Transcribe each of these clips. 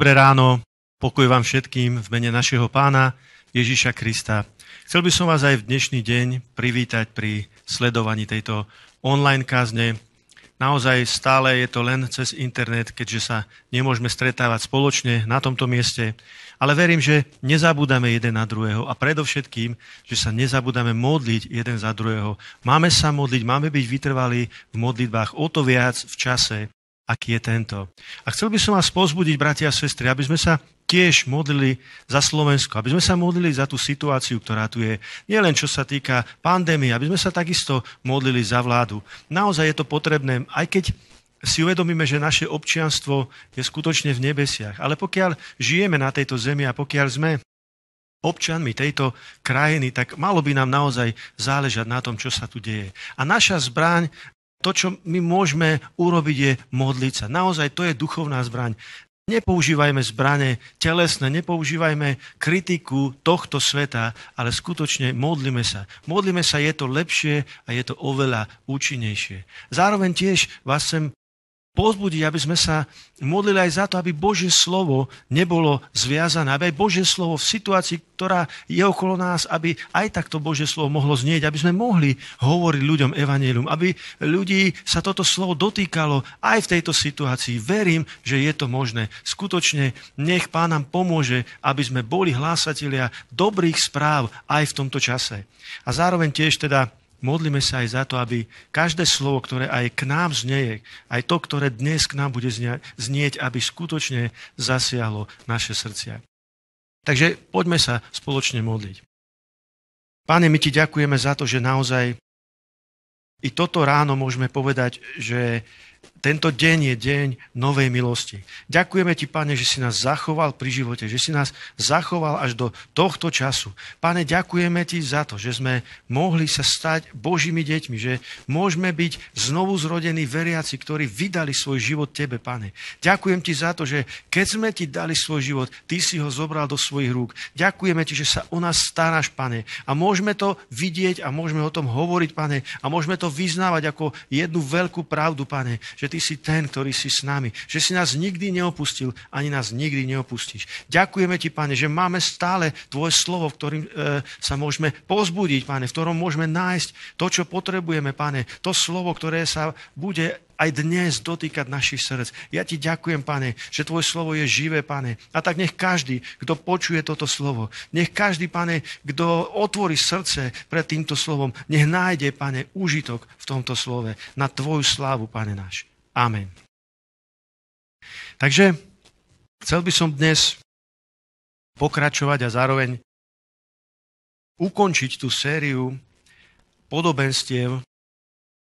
Dobré ráno, pokoj vám všetkým v mene našeho pána Ježiša Krista. Chcel by som vás aj v dnešný deň privítať pri sledovaní tejto online kázne. Naozaj stále je to len cez internet, keďže sa nemôžeme stretávať spoločne na tomto mieste. Ale verím, že nezabúdame jeden na druhého a predovšetkým, že sa nezabúdame modliť jeden za druhého. Máme sa modliť, máme byť vytrvalí v modlitbách o to viac v čase, aký je tento. A chcel by som vás pozbudiť, bratia a sestry, aby sme sa tiež modlili za Slovensko, aby sme sa modlili za tú situáciu, ktorá tu je. Nielen čo sa týka pandémie, aby sme sa takisto modlili za vládu. Naozaj je to potrebné, aj keď si uvedomíme, že naše občianstvo je skutočne v nebesiach. Ale pokiaľ žijeme na tejto zemi a pokiaľ sme občanmi tejto krajiny, tak malo by nám naozaj záležať na tom, čo sa tu deje. A naša zbraň to, čo my môžeme urobiť, je modliť sa. Naozaj to je duchovná zbraň. Nepoužívajme zbrane telesné, nepoužívajme kritiku tohto sveta, ale skutočne modlíme sa. Modlíme sa, je to lepšie a je to oveľa účinnejšie. Zároveň tiež vás sem pozbudiť, aby sme sa modlili aj za to, aby Božie slovo nebolo zviazané, aby aj Božie slovo v situácii, ktorá je okolo nás, aby aj takto Božie slovo mohlo znieť, aby sme mohli hovoriť ľuďom evanelium, aby ľudí sa toto slovo dotýkalo aj v tejto situácii. Verím, že je to možné. Skutočne nech Pán nám pomôže, aby sme boli hlásatelia dobrých správ aj v tomto čase. A zároveň tiež teda Modlíme sa aj za to, aby každé slovo, ktoré aj k nám znieje, aj to, ktoré dnes k nám bude znieť, aby skutočne zasiahlo naše srdcia. Takže poďme sa spoločne modliť. Pane, my ti ďakujeme za to, že naozaj i toto ráno môžeme povedať, že tento deň je deň novej milosti. Ďakujeme ti, pane, že si nás zachoval pri živote, že si nás zachoval až do tohto času. Pane, ďakujeme ti za to, že sme mohli sa stať Božími deťmi, že môžeme byť znovu zrodení veriaci, ktorí vydali svoj život tebe, pane. Ďakujem ti za to, že keď sme ti dali svoj život, ty si ho zobral do svojich rúk. Ďakujeme ti, že sa o nás staráš, pane. A môžeme to vidieť a môžeme o tom hovoriť, pane. A môžeme to vyznávať ako jednu veľkú pravdu, pane. Že Ty si ten, ktorý si s nami, že si nás nikdy neopustil, ani nás nikdy neopustíš. Ďakujeme Ti, Pane, že máme stále Tvoje slovo, v ktorým e, sa môžeme pozbudiť, Pane, v ktorom môžeme nájsť to, čo potrebujeme, Pane, to slovo, ktoré sa bude aj dnes dotýkať našich srdc. Ja ti ďakujem, pane, že tvoje slovo je živé, pane. A tak nech každý, kto počuje toto slovo, nech každý, pane, kto otvorí srdce pred týmto slovom, nech nájde, pane, úžitok v tomto slove na tvoju slávu, pane náš. Amen. Takže chcel by som dnes pokračovať a zároveň ukončiť tú sériu podobenstiev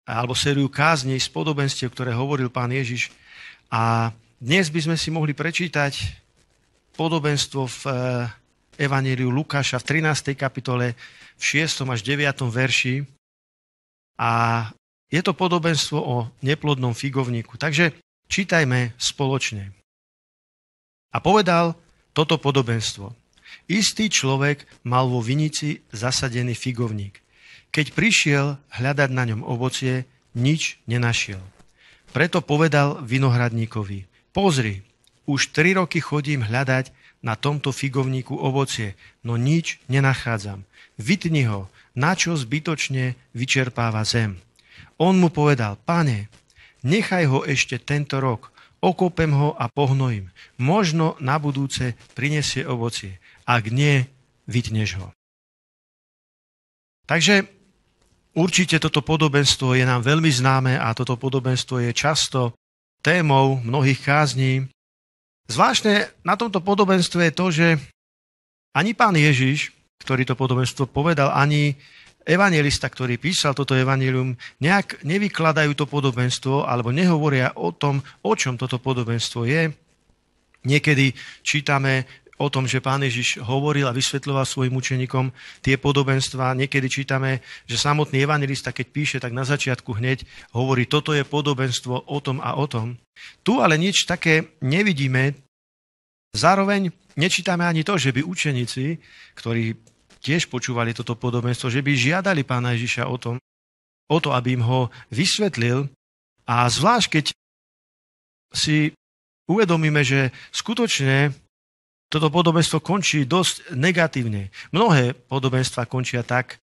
alebo sériu kázni z podobenstiev, ktoré hovoril pán Ježiš. A dnes by sme si mohli prečítať podobenstvo v eh, Evangeliu Lukáša v 13. kapitole v 6. až 9. verši. A je to podobenstvo o neplodnom figovníku. Takže čítajme spoločne. A povedal toto podobenstvo. Istý človek mal vo vinici zasadený figovník. Keď prišiel hľadať na ňom ovocie, nič nenašiel. Preto povedal vinohradníkovi, pozri, už tri roky chodím hľadať na tomto figovníku ovocie, no nič nenachádzam. Vytni ho, na čo zbytočne vyčerpáva zem. On mu povedal, pane, nechaj ho ešte tento rok, okopem ho a pohnojím. Možno na budúce prinesie ovocie. Ak nie, vytneš ho. Takže určite toto podobenstvo je nám veľmi známe a toto podobenstvo je často témou mnohých kázní. Zvláštne na tomto podobenstve je to, že ani pán Ježiš, ktorý to podobenstvo povedal, ani evangelista, ktorý písal toto evangelium, nejak nevykladajú to podobenstvo alebo nehovoria o tom, o čom toto podobenstvo je. Niekedy čítame o tom, že pán Ježiš hovoril a vysvetľoval svojim učeníkom tie podobenstva. Niekedy čítame, že samotný evangelista, keď píše, tak na začiatku hneď hovorí, toto je podobenstvo o tom a o tom. Tu ale nič také nevidíme. Zároveň nečítame ani to, že by učeníci, ktorí tiež počúvali toto podobenstvo, že by žiadali pána Ježiša o, tom, o to, aby im ho vysvetlil. A zvlášť, keď si uvedomíme, že skutočne toto podobenstvo končí dosť negatívne. Mnohé podobenstva končia tak,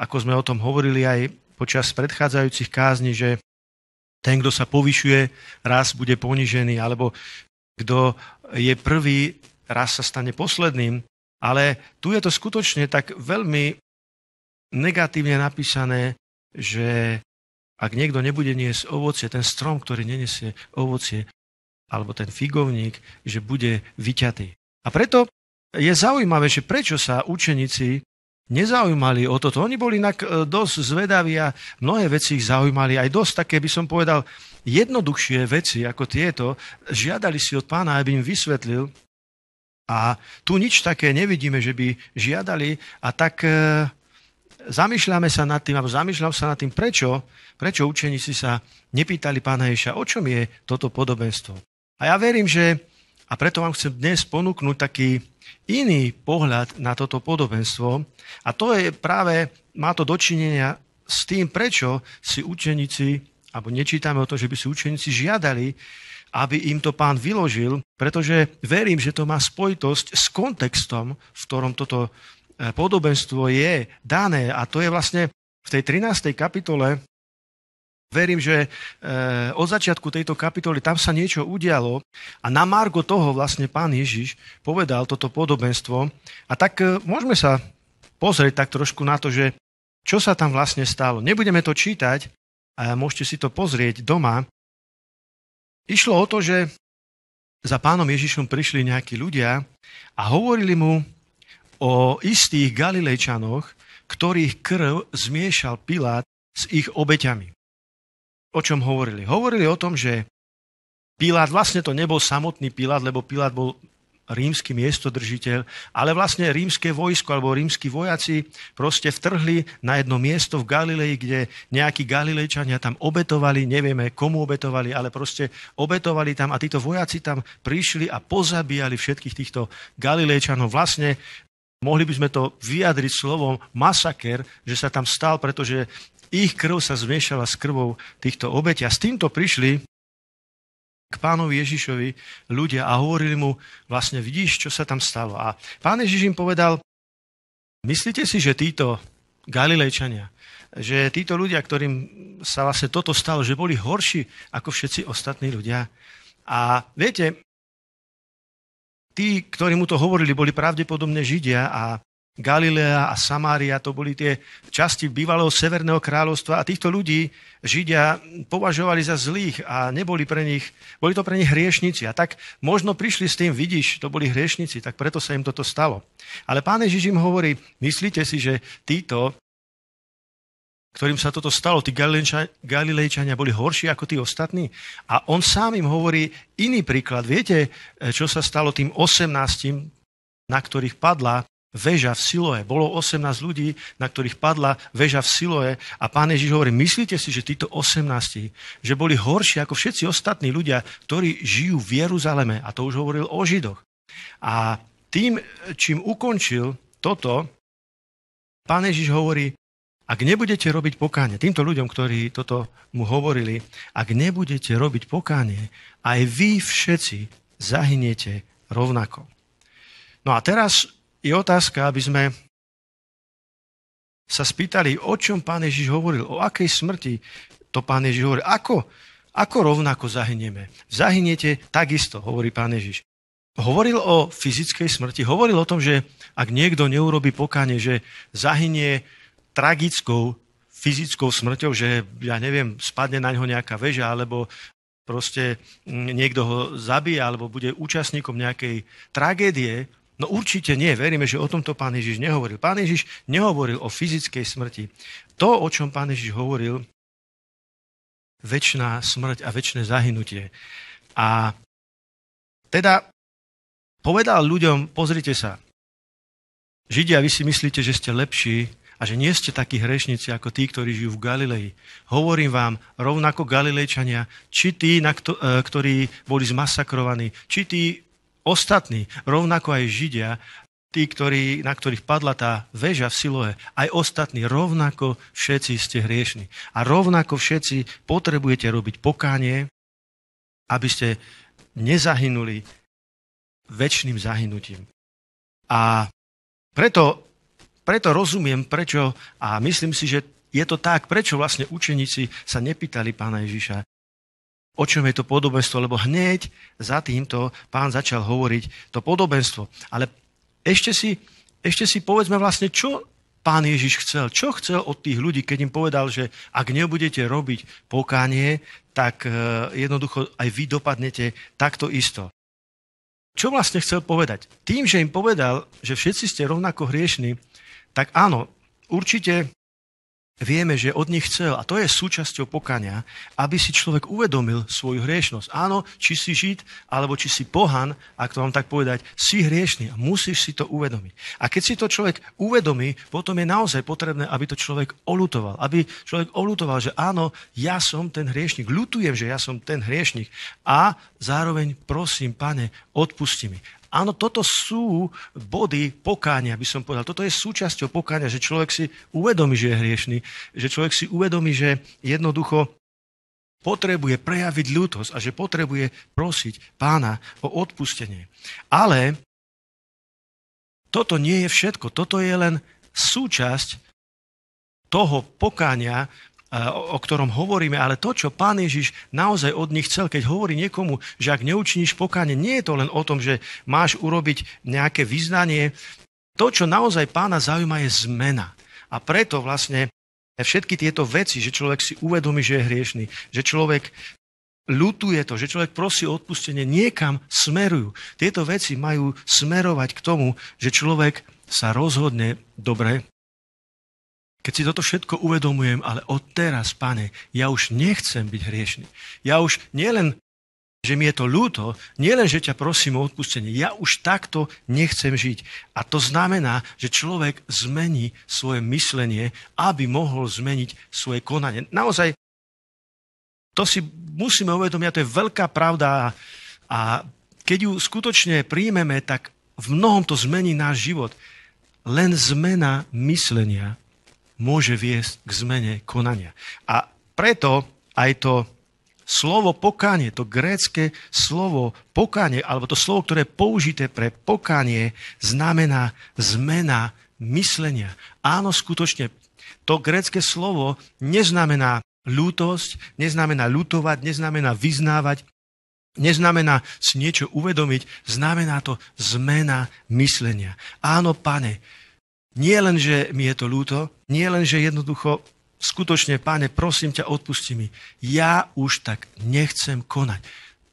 ako sme o tom hovorili aj počas predchádzajúcich kázni, že ten, kto sa povyšuje, raz bude ponižený, alebo kto je prvý, raz sa stane posledným. Ale tu je to skutočne tak veľmi negatívne napísané, že ak niekto nebude niesť ovocie, ten strom, ktorý nenesie ovocie, alebo ten figovník, že bude vyťatý. A preto je zaujímavé, že prečo sa učeníci nezaujímali o toto. Oni boli inak e, dosť zvedaví a mnohé veci ich zaujímali. Aj dosť také, by som povedal, jednoduchšie veci ako tieto. Žiadali si od pána, aby im vysvetlil, a tu nič také nevidíme, že by žiadali a tak e, zamýšľame sa nad tým, alebo zamýšľam sa nad tým, prečo, prečo si sa nepýtali pána Ješa, o čom je toto podobenstvo. A ja verím, že, a preto vám chcem dnes ponúknuť taký iný pohľad na toto podobenstvo a to je práve, má to dočinenia s tým, prečo si učeníci, alebo nečítame o to, že by si učeníci žiadali aby im to pán vyložil, pretože verím, že to má spojitosť s kontextom, v ktorom toto e, podobenstvo je dané. A to je vlastne v tej 13. kapitole Verím, že e, od začiatku tejto kapitoly tam sa niečo udialo a na margo toho vlastne pán Ježiš povedal toto podobenstvo. A tak e, môžeme sa pozrieť tak trošku na to, že čo sa tam vlastne stalo. Nebudeme to čítať, môžete si to pozrieť doma, Išlo o to, že za pánom Ježišom prišli nejakí ľudia a hovorili mu o istých Galilejčanoch, ktorých krv zmiešal Pilát s ich obeťami. O čom hovorili? Hovorili o tom, že Pilát vlastne to nebol samotný Pilát, lebo Pilát bol rímsky miestodržiteľ, ale vlastne rímske vojsko alebo rímsky vojaci proste vtrhli na jedno miesto v Galilei, kde nejakí Galilejčania tam obetovali, nevieme komu obetovali, ale proste obetovali tam a títo vojaci tam prišli a pozabíjali všetkých týchto Galilejčanov. Vlastne mohli by sme to vyjadriť slovom masaker, že sa tam stal, pretože ich krv sa zmiešala s krvou týchto obetia. A s týmto prišli k pánovi Ježišovi ľudia a hovorili mu, vlastne vidíš, čo sa tam stalo. A pán Ježiš im povedal, myslíte si, že títo Galilejčania, že títo ľudia, ktorým sa vlastne toto stalo, že boli horší ako všetci ostatní ľudia. A viete, tí, ktorí mu to hovorili, boli pravdepodobne Židia a Galilea a Samária, to boli tie časti bývalého Severného kráľovstva a týchto ľudí Židia považovali za zlých a neboli pre nich, boli to pre nich hriešnici. A tak možno prišli s tým, vidíš, to boli hriešnici, tak preto sa im toto stalo. Ale pán Ježiš im hovorí, myslíte si, že títo ktorým sa toto stalo, tí Galilejčania boli horší ako tí ostatní. A on sám im hovorí iný príklad. Viete, čo sa stalo tým 18, na ktorých padla väža v Siloe. Bolo 18 ľudí, na ktorých padla väža v Siloe a pán Ježiš hovorí, myslíte si, že títo 18, že boli horší ako všetci ostatní ľudia, ktorí žijú v Jeruzaleme. A to už hovoril o Židoch. A tým, čím ukončil toto, pán Ježiš hovorí, ak nebudete robiť pokánie, týmto ľuďom, ktorí toto mu hovorili, ak nebudete robiť pokánie, aj vy všetci zahyniete rovnako. No a teraz je otázka, aby sme sa spýtali, o čom pán Ježiš hovoril, o akej smrti to pán Ježiš hovoril, ako, ako rovnako zahynieme. Zahyniete takisto, hovorí pán Ježiš. Hovoril o fyzickej smrti, hovoril o tom, že ak niekto neurobi pokáne, že zahynie tragickou fyzickou smrťou, že ja neviem, spadne na ňo nejaká väža, alebo proste mm, niekto ho zabije, alebo bude účastníkom nejakej tragédie, No určite nie. Veríme, že o tomto pán Ježiš nehovoril. Pán Ježiš nehovoril o fyzickej smrti. To, o čom pán Ježiš hovoril, väčšiná smrť a väčšie zahynutie. A teda povedal ľuďom, pozrite sa, Židia, vy si myslíte, že ste lepší a že nie ste takí hrešníci ako tí, ktorí žijú v Galilei. Hovorím vám, rovnako Galilejčania, či tí, e, ktorí boli zmasakrovaní, či tí, ostatní, rovnako aj Židia, tí, ktorí, na ktorých padla tá väža v Siloe, aj ostatní, rovnako všetci ste hriešni. A rovnako všetci potrebujete robiť pokánie, aby ste nezahynuli väčšným zahynutím. A preto, preto rozumiem, prečo, a myslím si, že je to tak, prečo vlastne učeníci sa nepýtali pána Ježiša, o čom je to podobenstvo, lebo hneď za týmto pán začal hovoriť to podobenstvo. Ale ešte si, ešte si povedzme vlastne, čo pán Ježiš chcel. Čo chcel od tých ľudí, keď im povedal, že ak nebudete robiť pokánie, tak e, jednoducho aj vy dopadnete takto isto. Čo vlastne chcel povedať? Tým, že im povedal, že všetci ste rovnako hriešni, tak áno, určite vieme, že od nich chcel, a to je súčasťou pokania, aby si človek uvedomil svoju hriešnosť. Áno, či si žid, alebo či si pohan, ak to mám tak povedať, si hriešný a musíš si to uvedomiť. A keď si to človek uvedomí, potom je naozaj potrebné, aby to človek olutoval. Aby človek olutoval, že áno, ja som ten hriešnik, ľutujem, že ja som ten hriešnik a zároveň prosím, pane, odpusti mi. Áno, toto sú body pokáňa, by som povedal. Toto je súčasťou pokáňa, že človek si uvedomí, že je hriešný, že človek si uvedomí, že jednoducho potrebuje prejaviť ľútosť a že potrebuje prosiť pána o odpustenie. Ale toto nie je všetko. Toto je len súčasť toho pokáňa, o, ktorom hovoríme, ale to, čo pán Ježiš naozaj od nich chcel, keď hovorí niekomu, že ak neučiníš pokáne, nie je to len o tom, že máš urobiť nejaké vyznanie. To, čo naozaj pána zaujíma, je zmena. A preto vlastne všetky tieto veci, že človek si uvedomí, že je hriešný, že človek ľutuje to, že človek prosí o odpustenie, niekam smerujú. Tieto veci majú smerovať k tomu, že človek sa rozhodne dobre keď si toto všetko uvedomujem, ale odteraz, pane, ja už nechcem byť hriešný. Ja už nielen, že mi je to ľúto, nielen, že ťa prosím o odpustenie, ja už takto nechcem žiť. A to znamená, že človek zmení svoje myslenie, aby mohol zmeniť svoje konanie. Naozaj, to si musíme uvedomiť, a to je veľká pravda a keď ju skutočne príjmeme, tak v mnohom to zmení náš život. Len zmena myslenia môže viesť k zmene konania. A preto aj to slovo pokanie, to grécke slovo pokanie, alebo to slovo, ktoré je použité pre pokanie, znamená zmena myslenia. Áno, skutočne, to grécke slovo neznamená ľútosť, neznamená ľutovať, neznamená vyznávať, neznamená si niečo uvedomiť, znamená to zmena myslenia. Áno, pane, nie len, že mi je to ľúto, nie len, že jednoducho skutočne, páne, prosím ťa, odpusti mi. Ja už tak nechcem konať.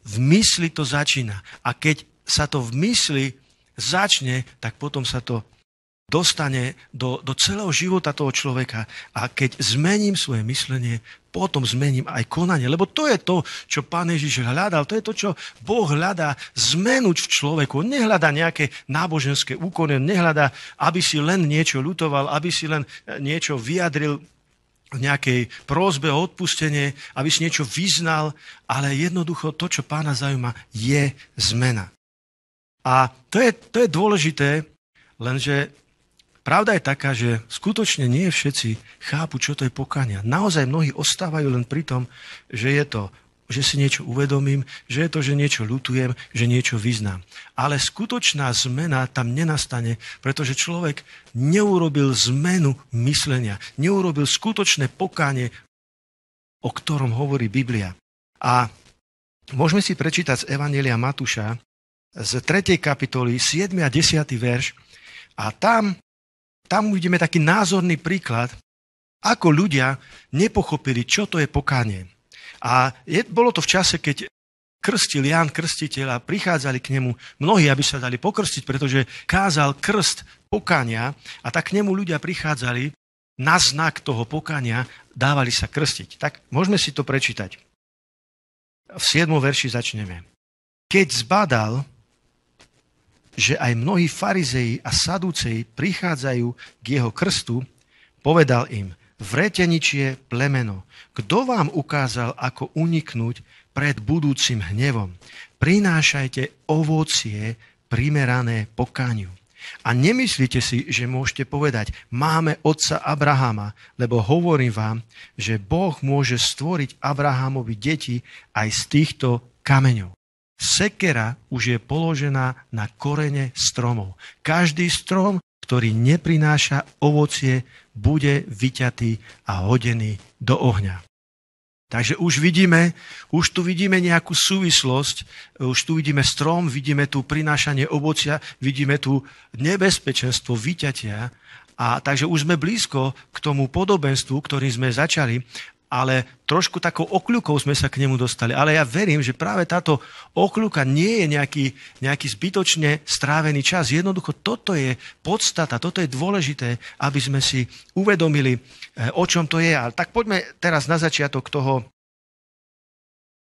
V mysli to začína. A keď sa to v mysli začne, tak potom sa to dostane do, do celého života toho človeka. A keď zmením svoje myslenie, potom zmením aj konanie. Lebo to je to, čo pán Ježiš hľadal. To je to, čo Boh hľadá zmenu v človeku. On nehľadá nejaké náboženské úkony, nehľadá, aby si len niečo ľutoval, aby si len e, niečo vyjadril v nejakej prozbe o odpustenie, aby si niečo vyznal, ale jednoducho to, čo pána zaujíma, je zmena. A to je, to je dôležité, lenže Pravda je taká, že skutočne nie všetci chápu, čo to je pokania. Naozaj mnohí ostávajú len pri tom, že je to že si niečo uvedomím, že je to, že niečo ľutujem, že niečo vyznám. Ale skutočná zmena tam nenastane, pretože človek neurobil zmenu myslenia, neurobil skutočné pokánie, o ktorom hovorí Biblia. A môžeme si prečítať z Evangelia Matúša z 3. kapitoly 7. a 10. verš a tam tam uvidíme taký názorný príklad, ako ľudia nepochopili, čo to je pokánie. A je, bolo to v čase, keď krstil Ján Krstiteľ a prichádzali k nemu mnohí, aby sa dali pokrstiť, pretože kázal krst pokania a tak k nemu ľudia prichádzali na znak toho pokania, dávali sa krstiť. Tak môžeme si to prečítať. V 7. verši začneme. Keď zbadal, že aj mnohí farizeji a saduceji prichádzajú k jeho krstu, povedal im, vreteničie plemeno, kto vám ukázal, ako uniknúť pred budúcim hnevom? Prinášajte ovocie primerané pokaniu. A nemyslíte si, že môžete povedať, máme otca Abrahama, lebo hovorím vám, že Boh môže stvoriť Abrahamovi deti aj z týchto kameňov. Sekera už je položená na korene stromov. Každý strom, ktorý neprináša ovocie, bude vyťatý a hodený do ohňa. Takže už vidíme, už tu vidíme nejakú súvislosť, už tu vidíme strom, vidíme tu prinášanie ovocia, vidíme tu nebezpečenstvo vyťatia. A takže už sme blízko k tomu podobenstvu, ktorým sme začali ale trošku takou okľukou sme sa k nemu dostali. Ale ja verím, že práve táto okľuka nie je nejaký, nejaký zbytočne strávený čas. Jednoducho toto je podstata, toto je dôležité, aby sme si uvedomili, eh, o čom to je. Ale tak poďme teraz na začiatok toho,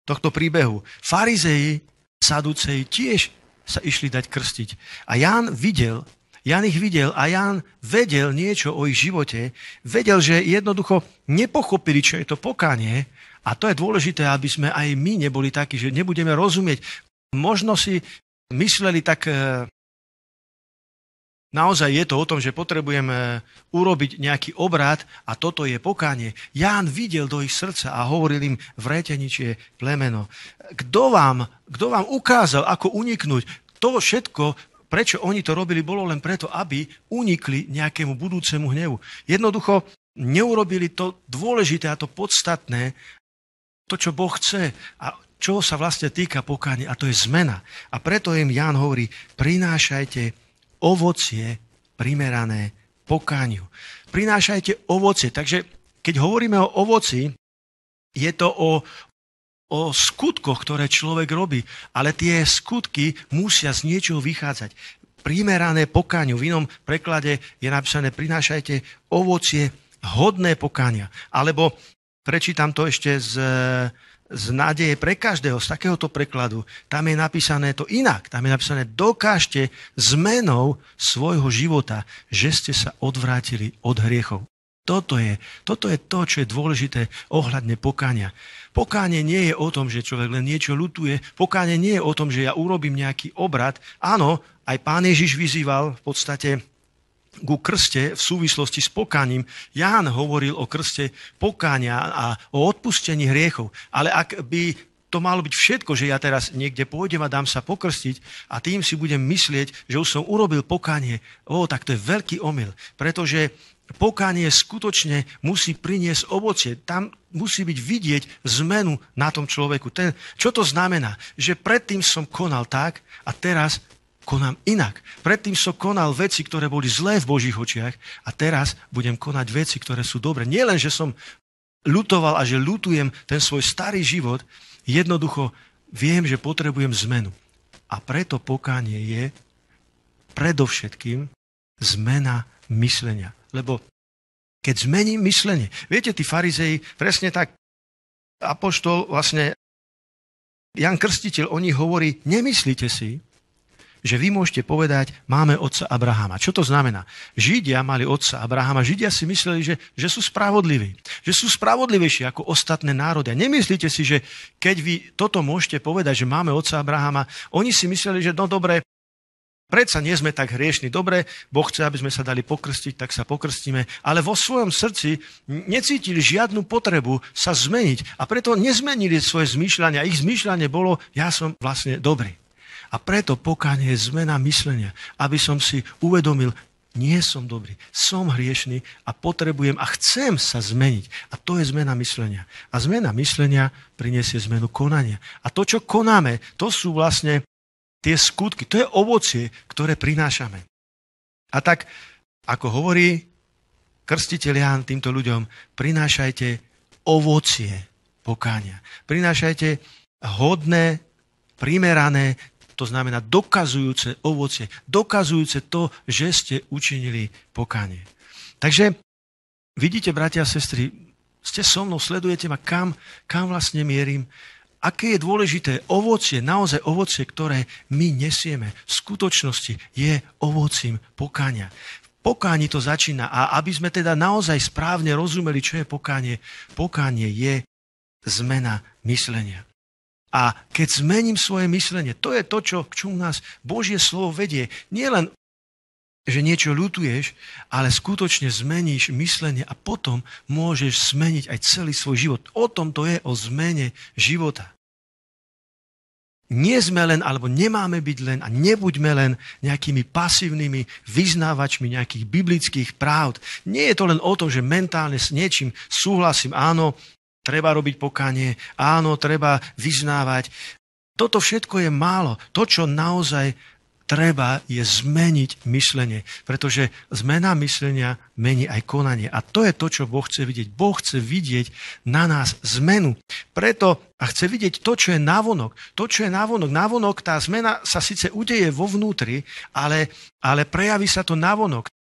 tohto príbehu. Farizeji, saduceji tiež sa išli dať krstiť. A Ján videl, Jan ich videl a Jan vedel niečo o ich živote, vedel, že jednoducho nepochopili, čo je to pokanie a to je dôležité, aby sme aj my neboli takí, že nebudeme rozumieť. Možno si mysleli tak e, Naozaj je to o tom, že potrebujeme urobiť nejaký obrad a toto je pokanie. Ján videl do ich srdca a hovoril im v réteničie plemeno. Kto vám, kto vám ukázal, ako uniknúť? To všetko prečo oni to robili, bolo len preto, aby unikli nejakému budúcemu hnevu. Jednoducho neurobili to dôležité a to podstatné, to, čo Boh chce a čo sa vlastne týka pokáne, a to je zmena. A preto im Ján hovorí, prinášajte ovocie primerané pokániu. Prinášajte ovocie. Takže keď hovoríme o ovoci, je to o, o skutkoch, ktoré človek robí, ale tie skutky musia z niečoho vychádzať. Primerané pokáňu. v inom preklade je napísané prinášajte ovocie hodné pokáňa. Alebo prečítam to ešte z, z nádeje pre každého, z takéhoto prekladu. Tam je napísané to inak. Tam je napísané dokážte zmenou svojho života, že ste sa odvrátili od hriechov. Toto je, toto je to, čo je dôležité ohľadne pokáňa. Pokánie nie je o tom, že človek len niečo lutuje. Pokánie nie je o tom, že ja urobím nejaký obrad. Áno, aj pán Ježiš vyzýval v podstate ku krste v súvislosti s pokáním. Ján hovoril o krste pokáňa a o odpustení hriechov. Ale ak by to malo byť všetko, že ja teraz niekde pôjdem a dám sa pokrstiť a tým si budem myslieť, že už som urobil pokánie. O, tak to je veľký omyl, pretože Pokánie skutočne musí priniesť ovocie. Tam musí byť vidieť zmenu na tom človeku. Ten, čo to znamená? Že predtým som konal tak a teraz konám inak. Predtým som konal veci, ktoré boli zlé v Božích očiach a teraz budem konať veci, ktoré sú dobré. Nie len, že som ľutoval a že ľutujem ten svoj starý život, jednoducho viem, že potrebujem zmenu. A preto pokánie je predovšetkým zmena myslenia lebo keď zmení myslenie. Viete, tí farizei, presne tak, apoštol vlastne, Jan Krstiteľ o nich hovorí, nemyslíte si, že vy môžete povedať, máme otca Abrahama. Čo to znamená? Židia mali otca Abrahama, Židia si mysleli, že, že sú spravodliví, že sú spravodlivejší ako ostatné národy. A nemyslíte si, že keď vy toto môžete povedať, že máme otca Abrahama, oni si mysleli, že no dobre, Predsa nie sme tak hriešni. Dobre, Boh chce, aby sme sa dali pokrstiť, tak sa pokrstíme. Ale vo svojom srdci necítili žiadnu potrebu sa zmeniť. A preto nezmenili svoje zmýšľania. Ich zmýšľanie bolo, ja som vlastne dobrý. A preto pokánie je zmena myslenia, aby som si uvedomil, nie som dobrý, som hriešný a potrebujem a chcem sa zmeniť. A to je zmena myslenia. A zmena myslenia priniesie zmenu konania. A to, čo konáme, to sú vlastne tie skutky, to je ovocie, ktoré prinášame. A tak, ako hovorí krstiteľ Ján týmto ľuďom, prinášajte ovocie pokáňa. Prinášajte hodné, primerané, to znamená dokazujúce ovocie, dokazujúce to, že ste učinili pokánie. Takže vidíte, bratia a sestry, ste so mnou, sledujete ma, kam, kam vlastne mierim, aké je dôležité ovocie, naozaj ovocie, ktoré my nesieme, v skutočnosti je ovocím pokania. V pokáni to začína a aby sme teda naozaj správne rozumeli, čo je pokánie, pokánie je zmena myslenia. A keď zmením svoje myslenie, to je to, čo, k čomu nás Božie slovo vedie. Nie len že niečo ľutuješ, ale skutočne zmeníš myslenie a potom môžeš zmeniť aj celý svoj život. O tom to je, o zmene života nie sme len, alebo nemáme byť len a nebuďme len nejakými pasívnymi vyznávačmi nejakých biblických práv. Nie je to len o tom, že mentálne s niečím súhlasím, áno, treba robiť pokanie, áno, treba vyznávať. Toto všetko je málo. To, čo naozaj treba je zmeniť myslenie, pretože zmena myslenia mení aj konanie. A to je to, čo Boh chce vidieť. Boh chce vidieť na nás zmenu. Preto a chce vidieť to, čo je navonok. To, čo je navonok, navonok, tá zmena sa síce udeje vo vnútri, ale, ale prejaví sa to navonok.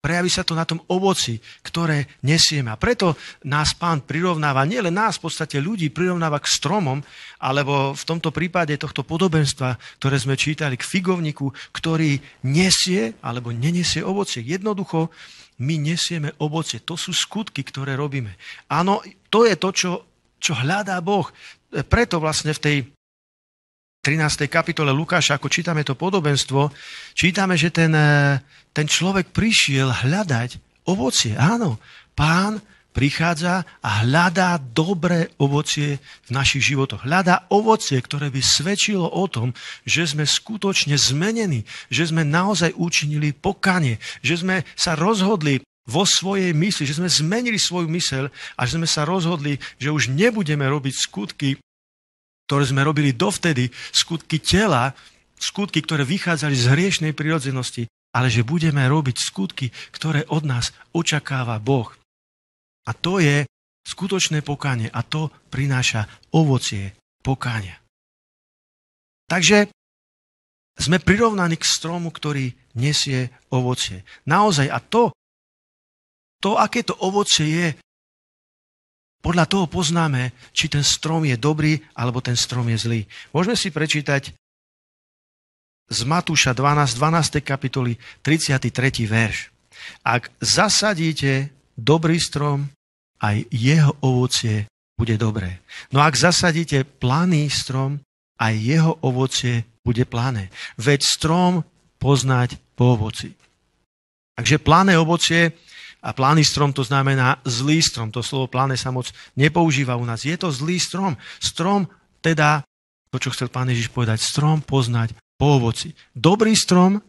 Prejaví sa to na tom ovoci, ktoré nesieme. A preto nás pán prirovnáva, nielen nás, v podstate ľudí, prirovnáva k stromom, alebo v tomto prípade tohto podobenstva, ktoré sme čítali, k figovniku, ktorý nesie alebo nenesie ovocie. Jednoducho, my nesieme ovocie. To sú skutky, ktoré robíme. Áno, to je to, čo, čo hľadá Boh. Preto vlastne v tej 13. kapitole Lukáša, ako čítame to podobenstvo, čítame, že ten, e, ten človek prišiel hľadať ovocie. Áno, pán prichádza a hľadá dobré ovocie v našich životoch. Hľadá ovocie, ktoré by svedčilo o tom, že sme skutočne zmenení, že sme naozaj učinili pokanie, že sme sa rozhodli vo svojej mysli, že sme zmenili svoju mysel a že sme sa rozhodli, že už nebudeme robiť skutky, ktoré sme robili dovtedy, skutky tela, skutky, ktoré vychádzali z hriešnej prírodzenosti, ale že budeme robiť skutky, ktoré od nás očakáva Boh. A to je skutočné pokánie a to prináša ovocie pokáňa. Takže sme prirovnaní k stromu, ktorý nesie ovocie. Naozaj, a to, to aké to ovocie je, podľa toho poznáme, či ten strom je dobrý, alebo ten strom je zlý. Môžeme si prečítať z Matúša 12, 12. kapitoly, 33. verš. Ak zasadíte dobrý strom, aj jeho ovocie bude dobré. No ak zasadíte planý strom, aj jeho ovocie bude plané. Veď strom poznať po ovoci. Takže plané ovocie a planistrom to znamená zlý strom. To slovo pláne sa moc nepoužíva u nás. Je to zlý strom. Strom teda, to čo chcel pán Ježiš povedať, strom poznať po ovoci. Dobrý strom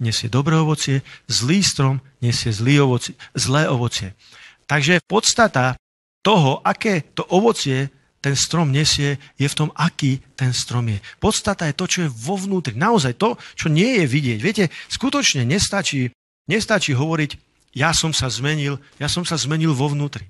nesie dobré ovocie, zlý strom nesie zlý ovoci, zlé ovocie. Takže podstata toho, aké to ovocie ten strom nesie, je v tom, aký ten strom je. Podstata je to, čo je vo vnútri. Naozaj to, čo nie je vidieť. Viete, skutočne nestačí, nestačí hovoriť, ja som sa zmenil, ja som sa zmenil vo vnútri.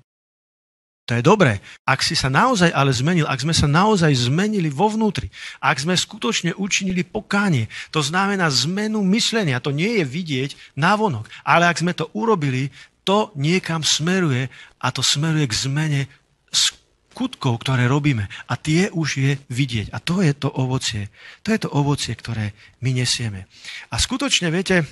To je dobré. Ak si sa naozaj ale zmenil, ak sme sa naozaj zmenili vo vnútri, ak sme skutočne učinili pokánie, to znamená zmenu myslenia, to nie je vidieť vonok, ale ak sme to urobili, to niekam smeruje a to smeruje k zmene skutkov, ktoré robíme. A tie už je vidieť. A to je to ovocie. To je to ovocie, ktoré my nesieme. A skutočne, viete,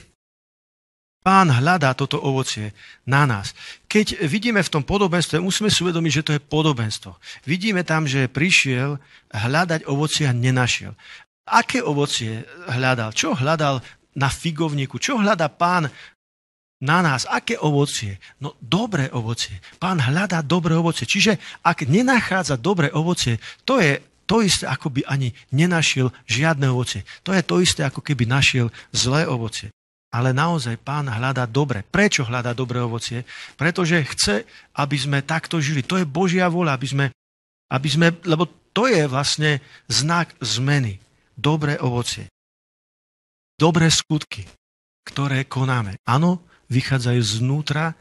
Pán hľadá toto ovocie na nás. Keď vidíme v tom podobenstve, musíme si uvedomiť, že to je podobenstvo. Vidíme tam, že prišiel hľadať ovocie a nenašiel. Aké ovocie hľadal? Čo hľadal na figovníku? Čo hľadá pán na nás? Aké ovocie? No dobré ovocie. Pán hľadá dobré ovocie. Čiže ak nenachádza dobré ovocie, to je to isté, ako by ani nenašiel žiadne ovocie. To je to isté, ako keby našiel zlé ovocie ale naozaj pán hľada dobre. Prečo hľada dobré ovocie? Pretože chce, aby sme takto žili. To je Božia vola, aby sme, aby sme lebo to je vlastne znak zmeny. Dobré ovocie. Dobré skutky, ktoré konáme. Áno, vychádzajú znútra,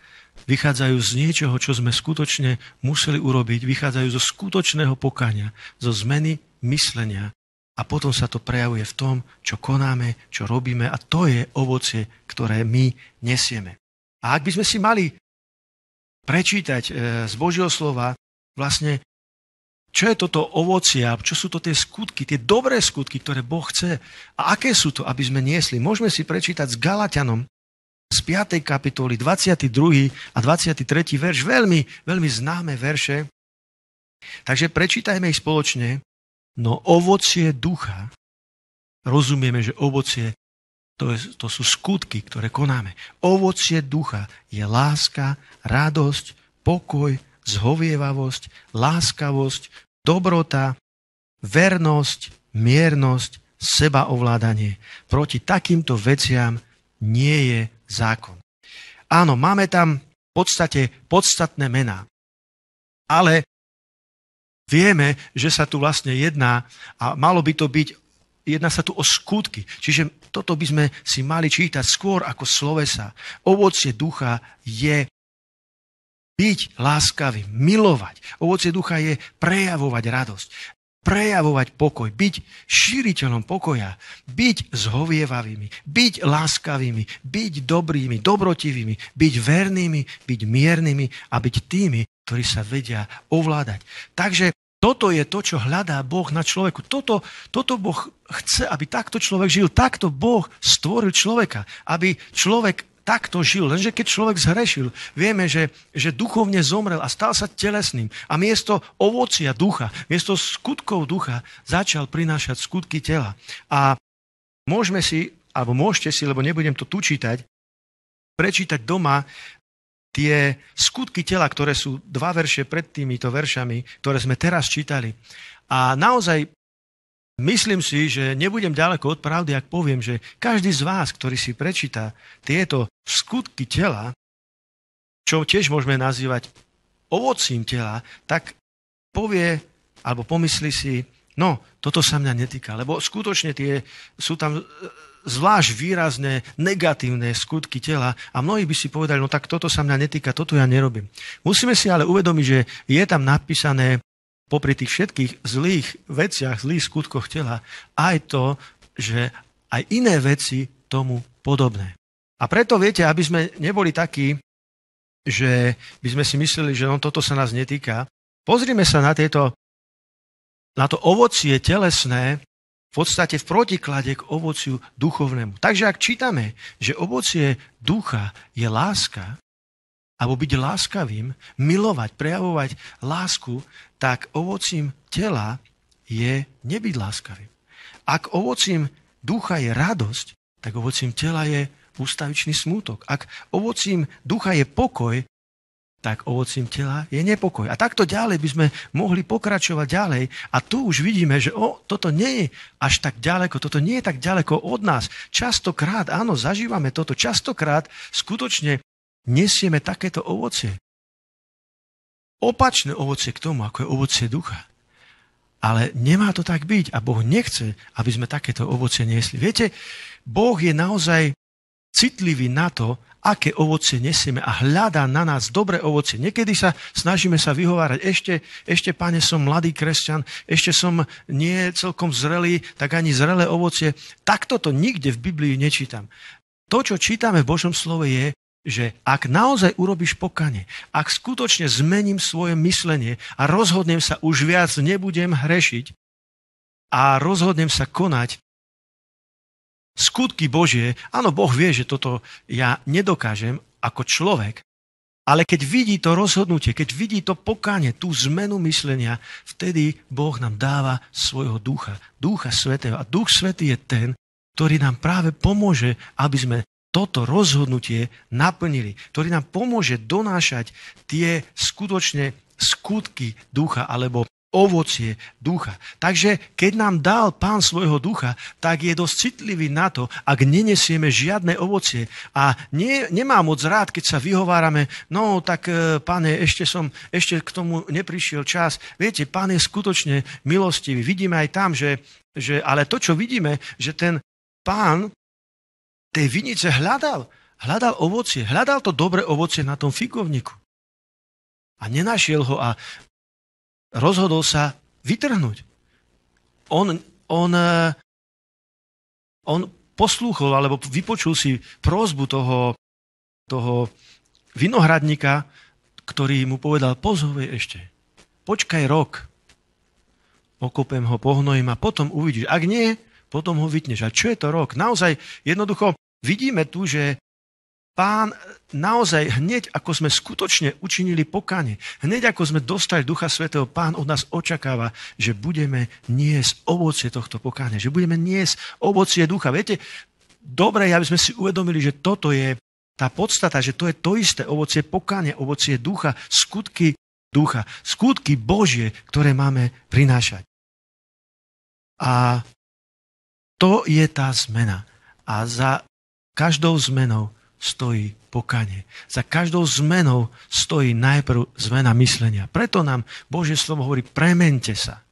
vychádzajú z niečoho, čo sme skutočne museli urobiť, vychádzajú zo skutočného pokania, zo zmeny myslenia, a potom sa to prejavuje v tom, čo konáme, čo robíme a to je ovocie, ktoré my nesieme. A ak by sme si mali prečítať e, z Božieho slova vlastne, čo je toto ovocie a čo sú to tie skutky, tie dobré skutky, ktoré Boh chce a aké sú to, aby sme niesli. Môžeme si prečítať s Galatianom z 5. kapitoly 22. a 23. verš, veľmi, veľmi známe verše. Takže prečítajme ich spoločne No ovocie ducha, rozumieme, že ovocie to, je, to sú skutky, ktoré konáme. Ovocie ducha je láska, radosť, pokoj, zhovievavosť, láskavosť, dobrota, vernosť, miernosť, sebaovládanie. Proti takýmto veciam nie je zákon. Áno, máme tam v podstate podstatné mená. Ale Vieme, že sa tu vlastne jedná a malo by to byť, jedná sa tu o skutky. Čiže toto by sme si mali čítať skôr ako slovesa. Ovocie ducha je byť láskavý, milovať. Ovocie ducha je prejavovať radosť, prejavovať pokoj, byť šíriteľom pokoja, byť zhovievavými, byť láskavými, byť dobrými, dobrotivými, byť vernými, byť miernymi a byť tými, ktorí sa vedia ovládať. Takže toto je to, čo hľadá Boh na človeku. Toto, toto Boh chce, aby takto človek žil. Takto Boh stvoril človeka. Aby človek takto žil. Lenže keď človek zhrešil, vieme, že, že duchovne zomrel a stal sa telesným. A miesto ovocia ducha, miesto skutkov ducha začal prinášať skutky tela. A môžeme si, alebo môžete si, lebo nebudem to tu čítať, prečítať doma tie skutky tela, ktoré sú dva verše pred týmito veršami, ktoré sme teraz čítali. A naozaj myslím si, že nebudem ďaleko od pravdy, ak poviem, že každý z vás, ktorý si prečíta tieto skutky tela, čo tiež môžeme nazývať ovocím tela, tak povie alebo pomyslí si, no, toto sa mňa netýka, lebo skutočne tie, sú tam zvlášť výrazné negatívne skutky tela a mnohí by si povedali, no tak toto sa mňa netýka, toto ja nerobím. Musíme si ale uvedomiť, že je tam napísané popri tých všetkých zlých veciach, zlých skutkoch tela, aj to, že aj iné veci tomu podobné. A preto viete, aby sme neboli takí, že by sme si mysleli, že no, toto sa nás netýka, pozrime sa na, tieto, na to ovocie telesné, v podstate v protiklade k ovociu duchovnému. Takže ak čítame, že ovocie ducha je láska, alebo byť láskavým, milovať, prejavovať lásku, tak ovocím tela je nebyť láskavým. Ak ovocím ducha je radosť, tak ovocím tela je ústavičný smútok. Ak ovocím ducha je pokoj, tak ovocím tela je nepokoj. A takto ďalej by sme mohli pokračovať ďalej. A tu už vidíme, že o, toto nie je až tak ďaleko, toto nie je tak ďaleko od nás. Častokrát, áno, zažívame toto, častokrát skutočne nesieme takéto ovocie. Opačné ovocie k tomu, ako je ovocie ducha. Ale nemá to tak byť a Boh nechce, aby sme takéto ovocie niesli. Viete, Boh je naozaj citlivý na to, aké ovocie nesieme a hľadá na nás dobré ovocie. Niekedy sa snažíme sa vyhovárať, ešte, ešte pane, som mladý kresťan, ešte som nie celkom zrelý, tak ani zrelé ovocie. Takto to nikde v Biblii nečítam. To, čo čítame v Božom slove je, že ak naozaj urobíš pokanie, ak skutočne zmením svoje myslenie a rozhodnem sa už viac nebudem hrešiť a rozhodnem sa konať, skutky Božie, áno, Boh vie, že toto ja nedokážem ako človek, ale keď vidí to rozhodnutie, keď vidí to pokáne, tú zmenu myslenia, vtedy Boh nám dáva svojho ducha, ducha svetého. A duch svetý je ten, ktorý nám práve pomôže, aby sme toto rozhodnutie naplnili, ktorý nám pomôže donášať tie skutočne skutky ducha alebo ovocie ducha. Takže keď nám dal pán svojho ducha, tak je dosť citlivý na to, ak nenesieme žiadne ovocie. A nie, nemá moc rád, keď sa vyhovárame, no tak e, pane, ešte som, ešte k tomu neprišiel čas. Viete, pán je skutočne milostivý. Vidíme aj tam, že, že ale to, čo vidíme, že ten pán tej vinice hľadal, hľadal ovocie, hľadal to dobré ovocie na tom figovniku. A nenašiel ho a rozhodol sa vytrhnúť. On, on, e, on poslúchol alebo vypočul si prozbu toho, toho vinohradníka, ktorý mu povedal, pozhovej ešte, počkaj rok, okopem ho, pohnojím a potom uvidíš. Ak nie, potom ho vytneš. A čo je to rok? Naozaj, jednoducho, vidíme tu, že Pán naozaj hneď, ako sme skutočne učinili pokanie, hneď ako sme dostali Ducha Svetého, Pán od nás očakáva, že budeme niesť ovocie tohto pokania, že budeme niesť ovocie Ducha. Viete, dobre, aby sme si uvedomili, že toto je tá podstata, že to je to isté ovocie pokania, ovocie Ducha, skutky Ducha, skutky Božie, ktoré máme prinášať. A to je tá zmena. A za každou zmenou stojí pokanie. Za každou zmenou stojí najprv zmena myslenia. Preto nám Božie slovo hovorí, premente sa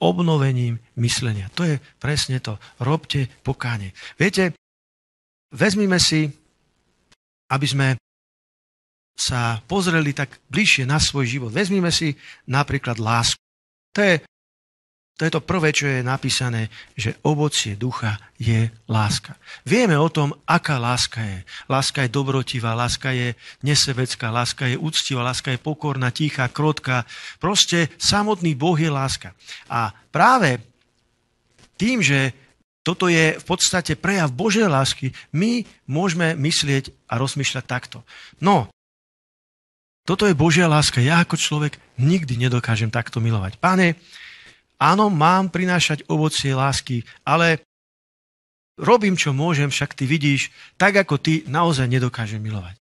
obnovením myslenia. To je presne to. Robte pokanie. Viete, vezmime si, aby sme sa pozreli tak bližšie na svoj život. Vezmime si napríklad lásku. To je to je to prvé, čo je napísané, že ovocie ducha je láska. Vieme o tom, aká láska je. Láska je dobrotivá, láska je nesevecká, láska je úctivá, láska je pokorná, tichá, krotká. Proste samotný Boh je láska. A práve tým, že toto je v podstate prejav Božej lásky, my môžeme myslieť a rozmýšľať takto. No, toto je Božia láska. Ja ako človek nikdy nedokážem takto milovať. Pane, Áno, mám prinášať ovocie lásky, ale robím, čo môžem, však ty vidíš, tak ako ty naozaj nedokáže milovať.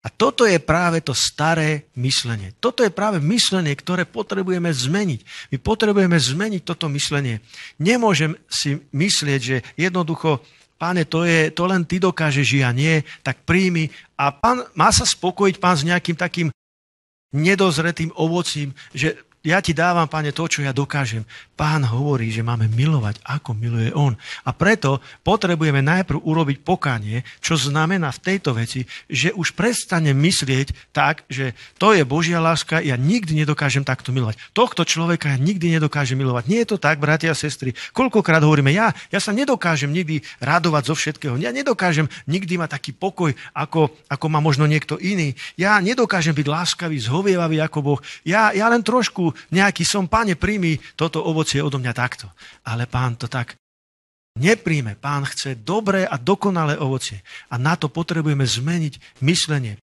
A toto je práve to staré myslenie. Toto je práve myslenie, ktoré potrebujeme zmeniť. My potrebujeme zmeniť toto myslenie. Nemôžem si myslieť, že jednoducho, páne, to, je, to len ty dokážeš, ja nie, tak príjmi. A pán, má sa spokojiť pán s nejakým takým nedozretým ovocím, že ja ti dávam, pane, to, čo ja dokážem. Pán hovorí, že máme milovať, ako miluje On. A preto potrebujeme najprv urobiť pokanie, čo znamená v tejto veci, že už prestane myslieť tak, že to je Božia láska, ja nikdy nedokážem takto milovať. Tohto človeka ja nikdy nedokážem milovať. Nie je to tak, bratia a sestry. Koľkokrát hovoríme, ja, ja sa nedokážem nikdy radovať zo všetkého. Ja nedokážem nikdy mať taký pokoj, ako, ako má možno niekto iný. Ja nedokážem byť láskavý, zhovievavý ako Boh. Ja, ja len trošku nejaký som, pane, príjmi toto ovoc ovocie odo mňa takto. Ale pán to tak nepríjme. Pán chce dobré a dokonalé ovocie. A na to potrebujeme zmeniť myslenie.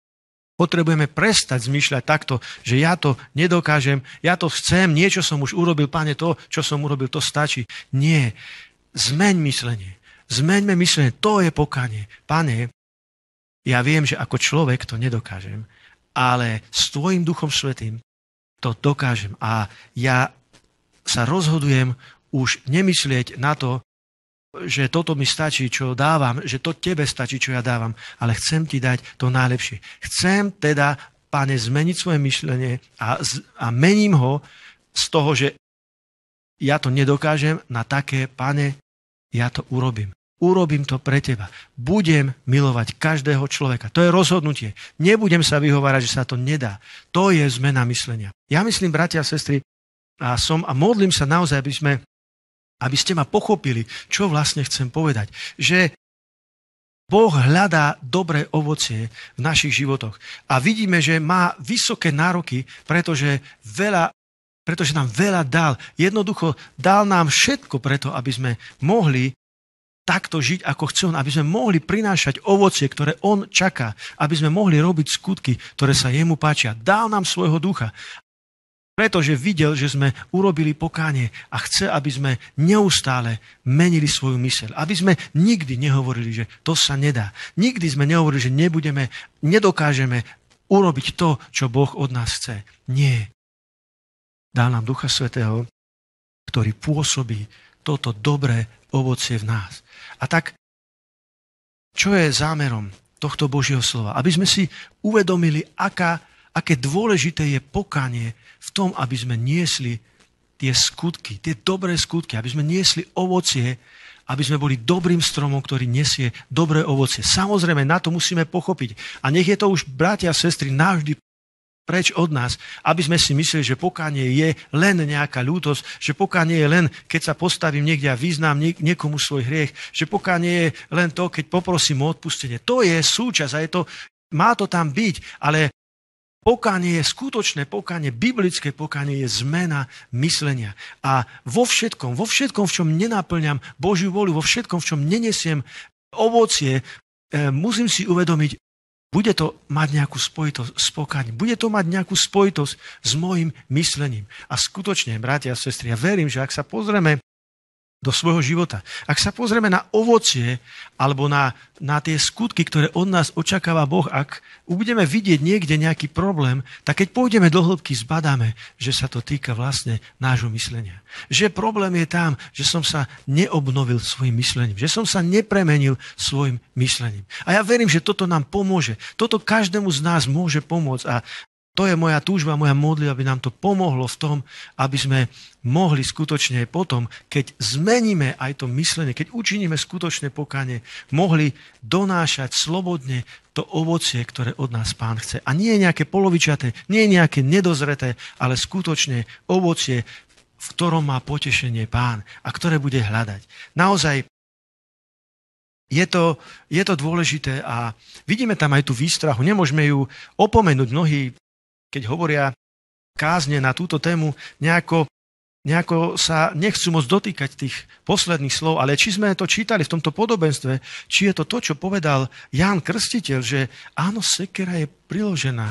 Potrebujeme prestať zmýšľať takto, že ja to nedokážem, ja to chcem, niečo som už urobil, páne, to, čo som urobil, to stačí. Nie. Zmeň myslenie. Zmeňme myslenie. To je pokanie. Pane, ja viem, že ako človek to nedokážem, ale s tvojim duchom svetým to dokážem. A ja sa rozhodujem už nemyslieť na to, že toto mi stačí, čo dávam, že to tebe stačí, čo ja dávam, ale chcem ti dať to najlepšie. Chcem teda, pane, zmeniť svoje myšlenie a, a mením ho z toho, že ja to nedokážem, na také, pane, ja to urobím. Urobím to pre teba. Budem milovať každého človeka. To je rozhodnutie. Nebudem sa vyhovárať, že sa to nedá. To je zmena myslenia. Ja myslím, bratia a sestry, a som a modlím sa naozaj, aby, sme, aby ste ma pochopili, čo vlastne chcem povedať. Že Boh hľadá dobré ovocie v našich životoch. A vidíme, že má vysoké nároky, pretože, veľa, pretože nám veľa dal. Jednoducho dal nám všetko preto, aby sme mohli takto žiť, ako chce On, aby sme mohli prinášať ovocie, ktoré On čaká, aby sme mohli robiť skutky, ktoré sa Jemu páčia. Dal nám svojho ducha. Pretože videl, že sme urobili pokánie a chce, aby sme neustále menili svoju myseľ. Aby sme nikdy nehovorili, že to sa nedá. Nikdy sme nehovorili, že nebudeme, nedokážeme urobiť to, čo Boh od nás chce. Nie. Dá nám Ducha Svetého, ktorý pôsobí toto dobré ovocie v nás. A tak, čo je zámerom tohto Božieho slova? Aby sme si uvedomili, aká aké dôležité je pokanie v tom, aby sme niesli tie skutky, tie dobré skutky, aby sme niesli ovocie, aby sme boli dobrým stromom, ktorý nesie dobré ovocie. Samozrejme, na to musíme pochopiť. A nech je to už, bratia a sestry, navždy preč od nás, aby sme si mysleli, že pokánie je len nejaká ľútosť, že pokánie je len, keď sa postavím niekde a význam niekomu svoj hriech, že pokánie je len to, keď poprosím o odpustenie. To je súčasť a je to, má to tam byť, ale pokanie je skutočné pokanie, biblické pokanie je zmena myslenia. A vo všetkom, vo všetkom, v čom nenaplňam Božiu volu, vo všetkom, v čom nenesiem ovocie, eh, musím si uvedomiť, bude to mať nejakú spojitosť s pokaním. Bude to mať nejakú spojitosť s mojim myslením. A skutočne, bratia a sestry, ja verím, že ak sa pozrieme do svojho života. Ak sa pozrieme na ovocie alebo na, na tie skutky, ktoré od nás očakáva Boh, ak budeme vidieť niekde nejaký problém, tak keď pôjdeme do hĺbky, zbadáme, že sa to týka vlastne nášho myslenia. Že problém je tam, že som sa neobnovil svojim myslením, že som sa nepremenil svojim myslením. A ja verím, že toto nám pomôže. Toto každému z nás môže pomôcť a to je moja túžba, moja modlitba, aby nám to pomohlo v tom, aby sme mohli skutočne potom, keď zmeníme aj to myslenie, keď učiníme skutočné pokanie, mohli donášať slobodne to ovocie, ktoré od nás pán chce. A nie je nejaké polovičaté, nie je nejaké nedozreté, ale skutočne ovocie, v ktorom má potešenie pán a ktoré bude hľadať. Naozaj je to, je to dôležité a vidíme tam aj tú výstrahu. Nemôžeme ju opomenúť. Mnohí keď hovoria kázne na túto tému, nejako, nejako sa nechcú moc dotýkať tých posledných slov, ale či sme to čítali v tomto podobenstve, či je to to, čo povedal Ján Krstiteľ, že áno, sekera je priložená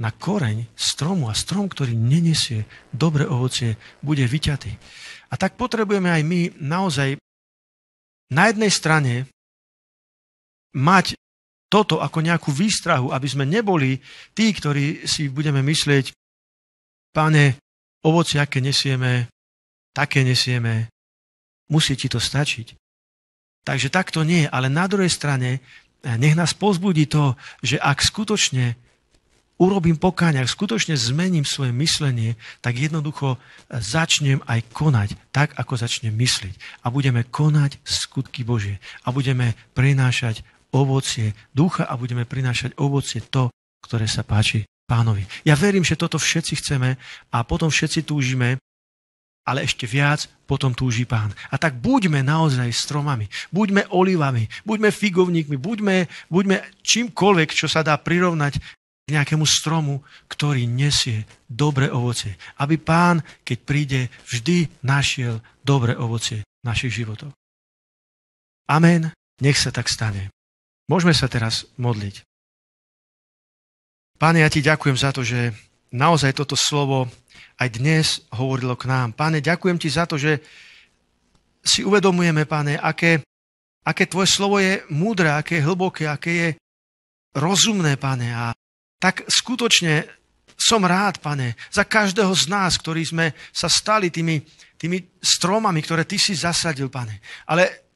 na koreň stromu a strom, ktorý nenesie dobre ovocie, bude vyťatý. A tak potrebujeme aj my naozaj na jednej strane mať toto ako nejakú výstrahu, aby sme neboli tí, ktorí si budeme myslieť, pane, ovoci, aké nesieme, také nesieme, musí ti to stačiť. Takže takto nie, ale na druhej strane eh, nech nás pozbudí to, že ak skutočne urobím pokáň, ak skutočne zmením svoje myslenie, tak jednoducho eh, začnem aj konať tak, ako začnem mysliť. A budeme konať skutky Božie. A budeme prinášať ovocie ducha a budeme prinášať ovocie to, ktoré sa páči pánovi. Ja verím, že toto všetci chceme a potom všetci túžime, ale ešte viac potom túži pán. A tak buďme naozaj stromami, buďme olivami, buďme figovníkmi, buďme, buďme čímkoľvek, čo sa dá prirovnať k nejakému stromu, ktorý nesie dobre ovocie. Aby pán, keď príde, vždy našiel dobre ovocie našich životov. Amen. Nech sa tak stane. Môžeme sa teraz modliť. Pane ja ti ďakujem za to, že naozaj toto slovo aj dnes hovorilo k nám. Pane ďakujem ti za to, že si uvedomujeme, pane. aké, aké tvoje slovo je múdre, aké je hlboké, aké je rozumné, pane. A tak skutočne som rád, pane, za každého z nás, ktorí sme sa stali tými, tými stromami, ktoré ty si zasadil, pane. Ale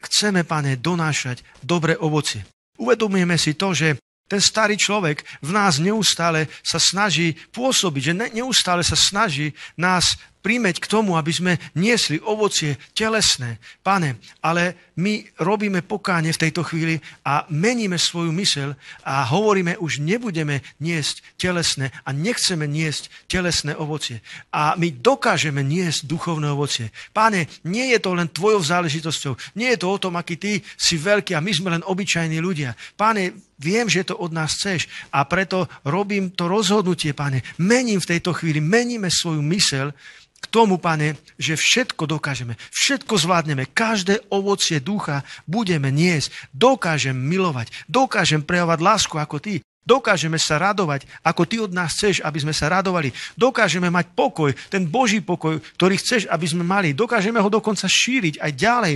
Chceme, pane, donášať dobré ovocie. Uvedomujeme si to, že ten starý človek v nás neustále sa snaží pôsobiť, že neustále sa snaží nás prímeť k tomu, aby sme niesli ovocie telesné, pane, ale my robíme pokáne v tejto chvíli a meníme svoju myseľ a hovoríme, už nebudeme niesť telesné a nechceme niesť telesné ovocie. A my dokážeme niesť duchovné ovocie. Pane, nie je to len tvojou záležitosťou, nie je to o tom, aký ty si veľký a my sme len obyčajní ľudia. Pane, Viem, že to od nás chceš a preto robím to rozhodnutie, pane. Mením v tejto chvíli, meníme svoju myseľ k tomu, pane, že všetko dokážeme, všetko zvládneme, každé ovocie ducha budeme niesť. Dokážem milovať, dokážem prejavovať lásku ako ty, Dokážeme sa radovať, ako ty od nás chceš, aby sme sa radovali. Dokážeme mať pokoj, ten Boží pokoj, ktorý chceš, aby sme mali. Dokážeme ho dokonca šíriť aj ďalej.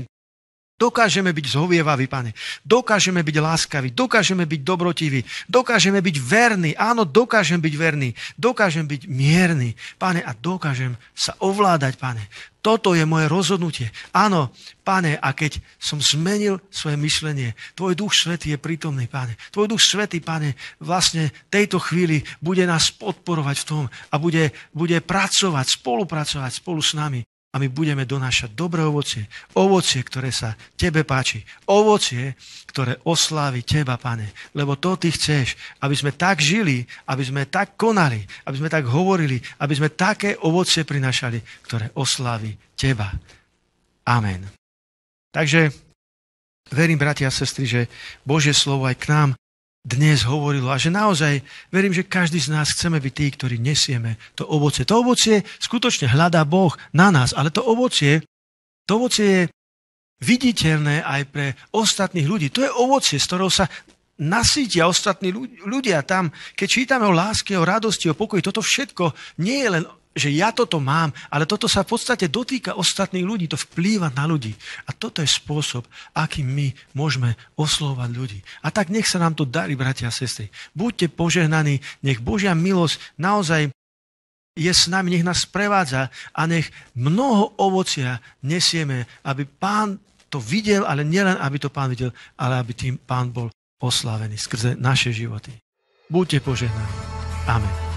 Dokážeme byť zhovievaví, pane. Dokážeme byť láskaví, dokážeme byť dobrotiví, dokážeme byť verní. Áno, dokážem byť verný, dokážem byť mierny, pane, a dokážem sa ovládať, pane. Toto je moje rozhodnutie. Áno, pane, a keď som zmenil svoje myslenie, tvoj duch svetý je prítomný, pane. Tvoj duch svetý, pane, vlastne tejto chvíli bude nás podporovať v tom a bude, bude pracovať, spolupracovať spolu s nami a my budeme donášať dobré ovocie. Ovocie, ktoré sa tebe páči. Ovocie, ktoré oslávi teba, pane. Lebo to ty chceš, aby sme tak žili, aby sme tak konali, aby sme tak hovorili, aby sme také ovocie prinašali, ktoré oslávi teba. Amen. Takže verím, bratia a sestry, že Božie slovo aj k nám dnes hovorilo a že naozaj verím, že každý z nás chceme byť tí, ktorí nesieme to ovocie. To ovocie skutočne hľadá Boh na nás, ale to ovocie, to ovocie je viditeľné aj pre ostatných ľudí. To je ovocie, z ktorého sa nasítia ostatní ľudia tam. Keď čítame o láske, o radosti, o pokoji, toto všetko nie je len že ja toto mám, ale toto sa v podstate dotýka ostatných ľudí, to vplýva na ľudí. A toto je spôsob, akým my môžeme oslovať ľudí. A tak nech sa nám to darí, bratia a sestry. Buďte požehnaní, nech Božia milosť naozaj je s nami, nech nás prevádza a nech mnoho ovocia nesieme, aby pán to videl, ale nielen, aby to pán videl, ale aby tým pán bol oslavený skrze naše životy. Buďte požehnaní. Amen.